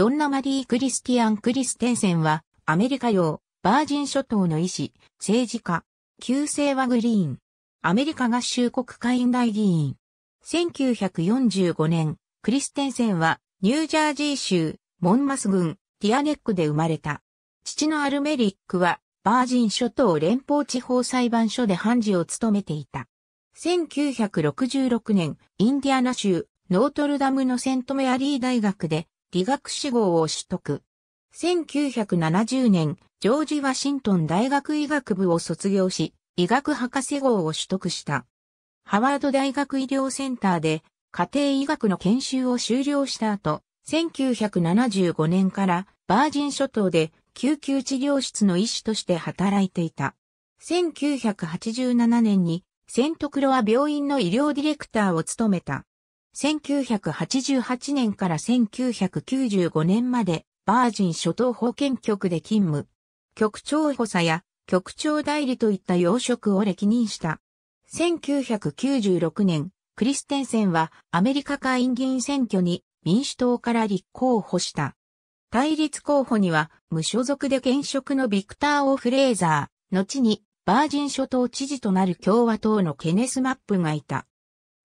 ドンナ・マリー・クリスティアン・クリステンセンは、アメリカ洋、バージン諸島の医師、政治家、旧姓はグリーン、アメリカ合衆国会員大議員。1945年、クリステンセンは、ニュージャージー州、モンマス郡、ティアネックで生まれた。父のアルメリックは、バージン諸島連邦地方裁判所で判事を務めていた。1966年、インディアナ州、ノートルダムのセントメアリー大学で、理学士号を取得。1970年、ジョージ・ワシントン大学医学部を卒業し、医学博士号を取得した。ハワード大学医療センターで家庭医学の研修を修了した後、1975年からバージン諸島で救急治療室の医師として働いていた。1987年にセントクロア病院の医療ディレクターを務めた。1988年から1995年までバージン諸島保健局で勤務。局長補佐や局長代理といった要職を歴任した。1996年、クリステンセンはアメリカ下院議員選挙に民主党から立候補した。対立候補には無所属で現職のビクター・オ・フレーザー、後にバージン諸島知事となる共和党のケネス・マップがいた。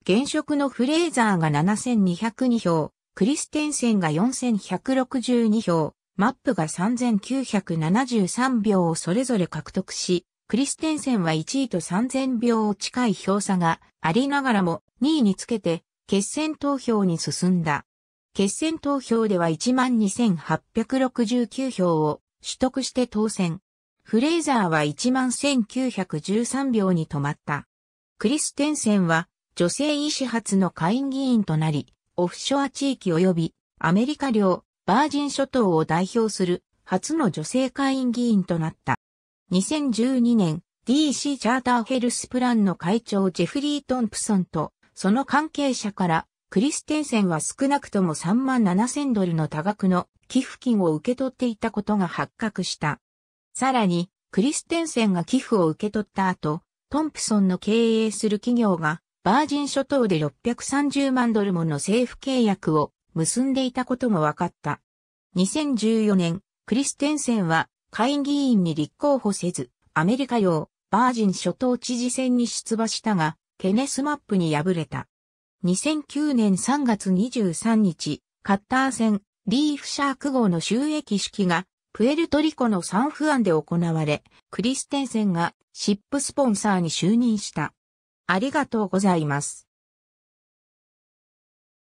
現職のフレーザーが7202票、クリステンセンが4162票、マップが3973票をそれぞれ獲得し、クリステンセンは1位と3000票近い票差がありながらも2位につけて決選投票に進んだ。決選投票では12,869票を取得して当選。フレーザーは11,913票に止まった。クリステンセンは女性医師初の下院議員となり、オフショア地域及びアメリカ領バージン諸島を代表する初の女性会員議員となった。2012年 DC チャーターヘルスプランの会長ジェフリー・トンプソンとその関係者からクリステンセンは少なくとも3万7千ドルの多額の寄付金を受け取っていたことが発覚した。さらにクリステンセンが寄付を受け取った後、トンプソンの経営する企業がバージン諸島で630万ドルもの政府契約を結んでいたことも分かった。2014年、クリステンセンは会議員に立候補せず、アメリカ用バージン諸島知事選に出馬したが、ケネスマップに敗れた。2009年3月23日、カッター戦、リーフシャーク号の収益式が、プエルトリコのサンフアンで行われ、クリステンセンがシップスポンサーに就任した。ありがとうございます。